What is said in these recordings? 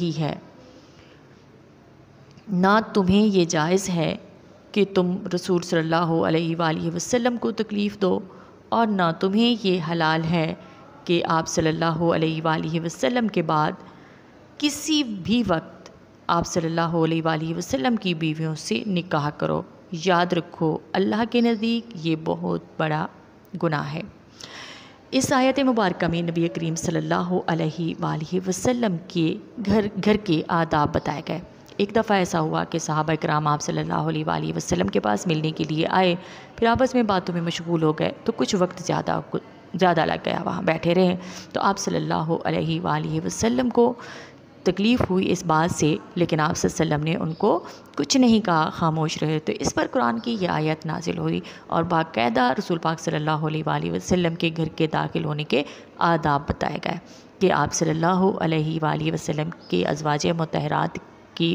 ही है ना तुम्हें ये जायज़ है कि तुम रसूल सल्लल्लाहु अलैहि वसल्लम को तकलीफ़ दो और ना तुम्हें ये हलाल है कि आप सल्लल्लाहु अलैहि वसल्लम के बाद किसी भी वक्त आप सल्लल्लाहु अलैहि वसल्लम की बीवियों से निकाह करो याद रखो अल्लाह के नज़दीक ये बहुत बड़ा गुनाह है इस आयत मुबारक में नबी करीम सल्लल्लाहु अलैहि वसल्लम के घर घर के आदाब बताए गए एक दफ़ा ऐसा हुआ कि साहब कराम आप सल्ला वसलम के पास मिलने के लिए आए फिर आपस में बातों में मशगूल हो गए तो कुछ वक्त ज़्यादा ज़्यादा लग गया वहाँ बैठे रहे तो आप सल्लल्लाहु अलैहि वसल्लम को तकलीफ़ हुई इस बात से लेकिन आप सल्लम ने उनको कुछ नहीं कहा खामोश रहे तो इस पर कुरान की यह आयत नाजिल हुई और बाकायदा रसूल पाक सल्लल्लाहु अलैहि वसल्लम के घर के दाखिल होने के आदाब बताए गए कि आप सल्लल्लाहु अलैहि वसल्लम के अजवाज मतहरात की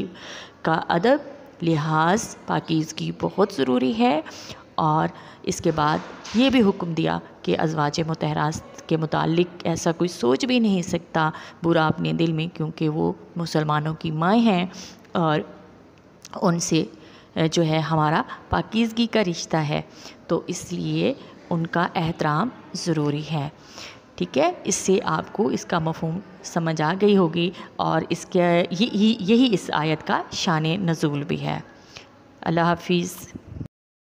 का अदब लिहाज पाकिज़गी बहुत ज़रूरी है और इसके बाद ये भी हुक्म दिया कि अजवाज मतहरास के मुतालिक ऐसा कोई सोच भी नहीं सकता बुरा अपने दिल में क्योंकि वो मुसलमानों की माएँ हैं और उनसे जो है हमारा पाकिजगी का रिश्ता है तो इसलिए उनका एहतराम ज़रूरी है ठीक है इससे आपको इसका मफहम समझ आ गई होगी और इसके यही यही इस आयत का शान नज़ूल भी है अल्लाह हाफिज़